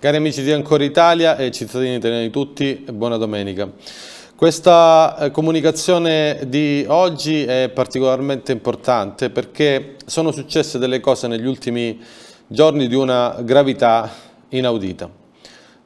Cari amici di Ancora Italia e cittadini italiani tutti, buona domenica. Questa eh, comunicazione di oggi è particolarmente importante perché sono successe delle cose negli ultimi giorni di una gravità inaudita.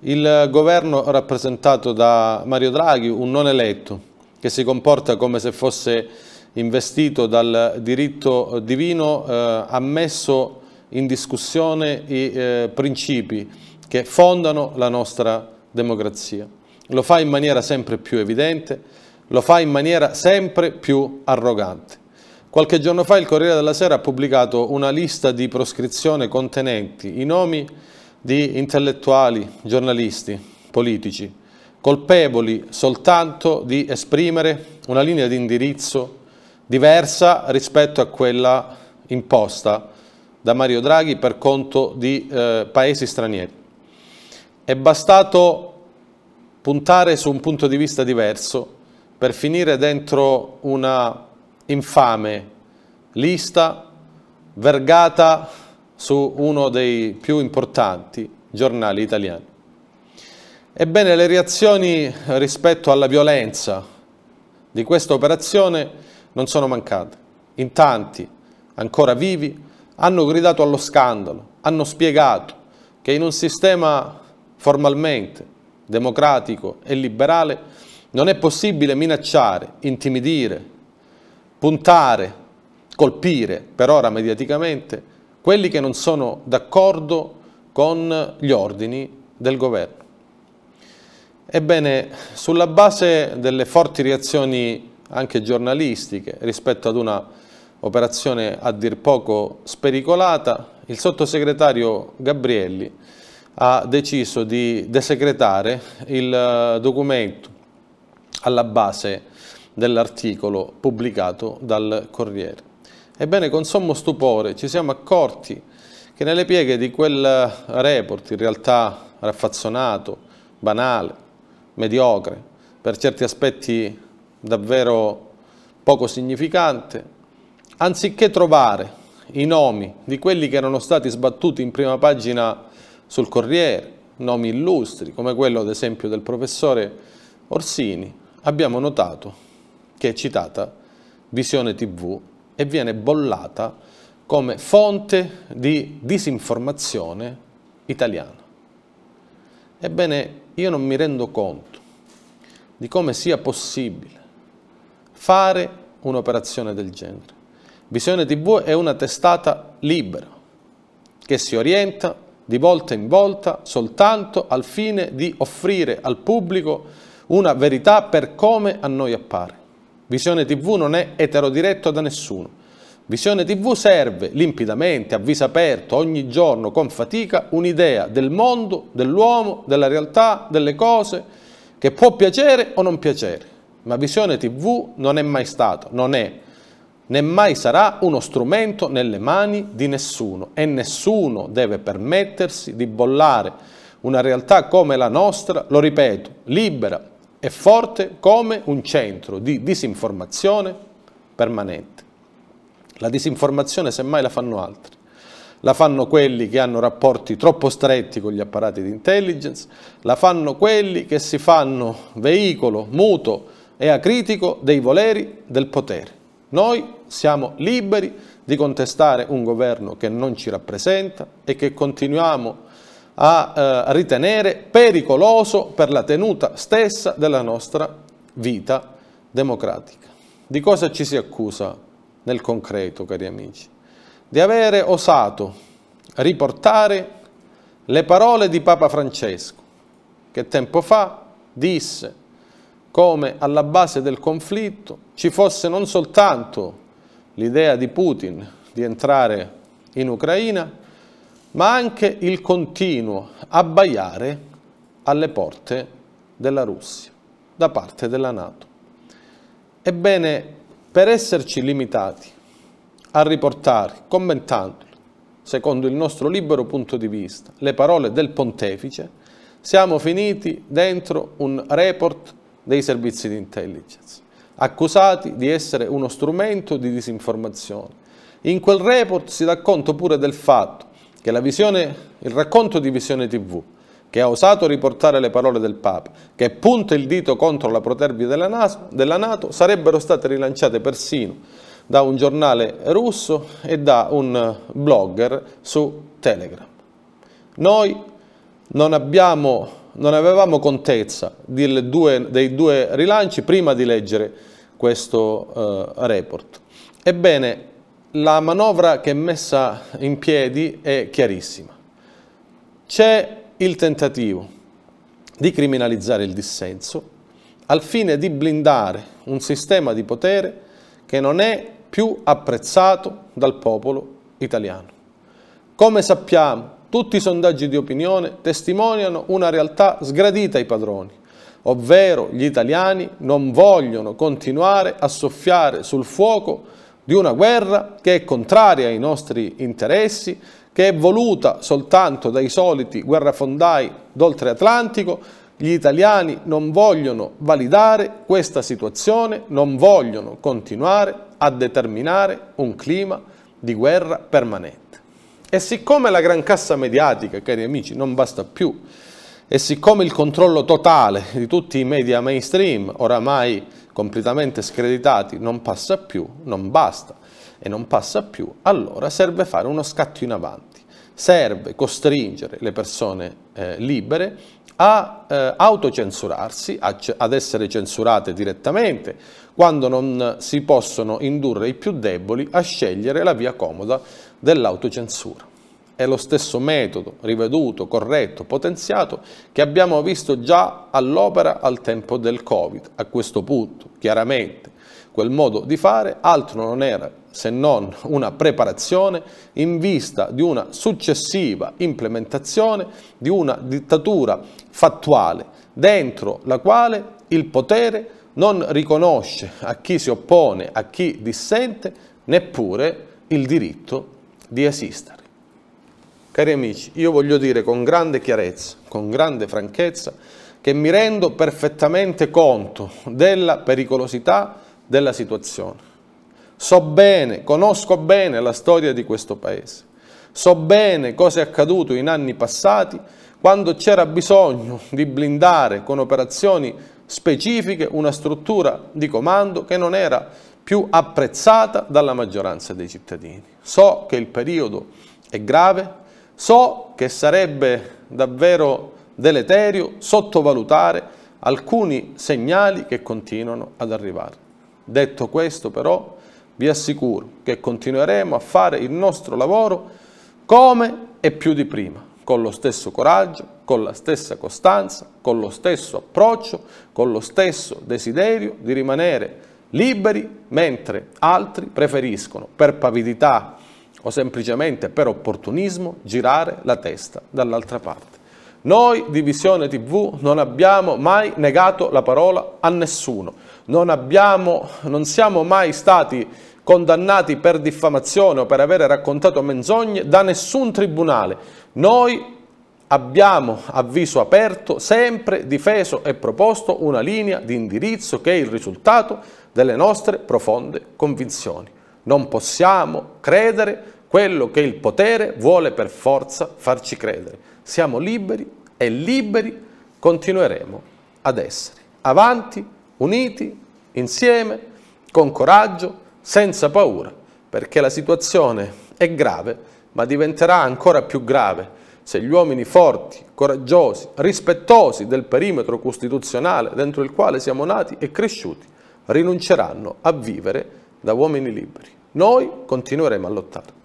Il governo rappresentato da Mario Draghi, un non eletto, che si comporta come se fosse investito dal diritto divino, eh, ha messo in discussione i eh, principi che fondano la nostra democrazia. Lo fa in maniera sempre più evidente, lo fa in maniera sempre più arrogante. Qualche giorno fa il Corriere della Sera ha pubblicato una lista di proscrizione contenenti i nomi di intellettuali, giornalisti, politici, colpevoli soltanto di esprimere una linea di indirizzo diversa rispetto a quella imposta da Mario Draghi per conto di eh, paesi stranieri. È bastato puntare su un punto di vista diverso per finire dentro una infame lista vergata su uno dei più importanti giornali italiani. Ebbene, le reazioni rispetto alla violenza di questa operazione non sono mancate. In tanti, ancora vivi, hanno gridato allo scandalo, hanno spiegato che in un sistema formalmente democratico e liberale, non è possibile minacciare, intimidire, puntare, colpire, per ora mediaticamente, quelli che non sono d'accordo con gli ordini del governo. Ebbene, sulla base delle forti reazioni anche giornalistiche rispetto ad una operazione a dir poco spericolata, il sottosegretario Gabrielli ha deciso di desecretare il eh, documento alla base dell'articolo pubblicato dal Corriere. Ebbene, con sommo stupore ci siamo accorti che nelle pieghe di quel eh, report, in realtà raffazzonato, banale, mediocre, per certi aspetti davvero poco significante, anziché trovare i nomi di quelli che erano stati sbattuti in prima pagina sul Corriere, nomi illustri, come quello ad esempio del professore Orsini, abbiamo notato che è citata Visione TV e viene bollata come fonte di disinformazione italiana. Ebbene, io non mi rendo conto di come sia possibile fare un'operazione del genere. Visione TV è una testata libera che si orienta di volta in volta soltanto al fine di offrire al pubblico una verità per come a noi appare. Visione TV non è eterodiretto da nessuno. Visione TV serve limpidamente, a viso aperto, ogni giorno, con fatica, un'idea del mondo, dell'uomo, della realtà, delle cose, che può piacere o non piacere. Ma Visione TV non è mai stato, non è né mai sarà uno strumento nelle mani di nessuno e nessuno deve permettersi di bollare una realtà come la nostra, lo ripeto, libera e forte come un centro di disinformazione permanente. La disinformazione semmai la fanno altri. La fanno quelli che hanno rapporti troppo stretti con gli apparati di intelligence, la fanno quelli che si fanno veicolo muto e acritico dei voleri del potere. Noi siamo liberi di contestare un governo che non ci rappresenta e che continuiamo a eh, ritenere pericoloso per la tenuta stessa della nostra vita democratica. Di cosa ci si accusa nel concreto, cari amici? Di avere osato riportare le parole di Papa Francesco, che tempo fa disse come alla base del conflitto ci fosse non soltanto l'idea di Putin di entrare in Ucraina, ma anche il continuo abbaiare alle porte della Russia da parte della Nato. Ebbene, per esserci limitati a riportare, commentandoli, secondo il nostro libero punto di vista, le parole del pontefice, siamo finiti dentro un report dei servizi di intelligence, accusati di essere uno strumento di disinformazione. In quel report si dà conto pure del fatto che la visione, il racconto di Visione TV, che ha osato riportare le parole del Papa, che punta il dito contro la protervia della, NATO, della Nato, sarebbero state rilanciate persino da un giornale russo e da un blogger su Telegram. Noi non abbiamo non avevamo contezza due, dei due rilanci prima di leggere questo eh, report. Ebbene, la manovra che è messa in piedi è chiarissima. C'è il tentativo di criminalizzare il dissenso al fine di blindare un sistema di potere che non è più apprezzato dal popolo italiano. Come sappiamo, tutti i sondaggi di opinione testimoniano una realtà sgradita ai padroni, ovvero gli italiani non vogliono continuare a soffiare sul fuoco di una guerra che è contraria ai nostri interessi, che è voluta soltanto dai soliti guerrafondai d'oltre Atlantico, gli italiani non vogliono validare questa situazione, non vogliono continuare a determinare un clima di guerra permanente. E siccome la gran cassa mediatica, cari amici, non basta più, e siccome il controllo totale di tutti i media mainstream, oramai completamente screditati, non passa più, non basta e non passa più, allora serve fare uno scatto in avanti. Serve costringere le persone eh, libere a eh, autocensurarsi, a, ad essere censurate direttamente, quando non si possono indurre i più deboli a scegliere la via comoda dell'autocensura. È lo stesso metodo, riveduto, corretto, potenziato, che abbiamo visto già all'opera al tempo del Covid. A questo punto, chiaramente, quel modo di fare altro non era se non una preparazione in vista di una successiva implementazione di una dittatura fattuale, dentro la quale il potere non riconosce a chi si oppone, a chi dissente, neppure il diritto di esistere. Cari amici, io voglio dire con grande chiarezza, con grande franchezza, che mi rendo perfettamente conto della pericolosità della situazione. So bene, conosco bene la storia di questo Paese. So bene cosa è accaduto in anni passati quando c'era bisogno di blindare con operazioni specifiche una struttura di comando che non era più apprezzata dalla maggioranza dei cittadini. So che il periodo è grave, so che sarebbe davvero deleterio sottovalutare alcuni segnali che continuano ad arrivare. Detto questo però vi assicuro che continueremo a fare il nostro lavoro come e più di prima, con lo stesso coraggio, con la stessa costanza, con lo stesso approccio, con lo stesso desiderio di rimanere liberi, mentre altri preferiscono, per pavidità o semplicemente per opportunismo, girare la testa dall'altra parte. Noi di Visione TV non abbiamo mai negato la parola a nessuno, non, abbiamo, non siamo mai stati condannati per diffamazione o per avere raccontato menzogne da nessun tribunale. Noi abbiamo a viso aperto sempre difeso e proposto una linea di indirizzo che è il risultato delle nostre profonde convinzioni. Non possiamo credere quello che il potere vuole per forza farci credere. Siamo liberi e liberi continueremo ad essere. Avanti, uniti, insieme, con coraggio, senza paura, perché la situazione è grave, ma diventerà ancora più grave se gli uomini forti, coraggiosi, rispettosi del perimetro costituzionale dentro il quale siamo nati e cresciuti, rinunceranno a vivere da uomini liberi. Noi continueremo a lottare.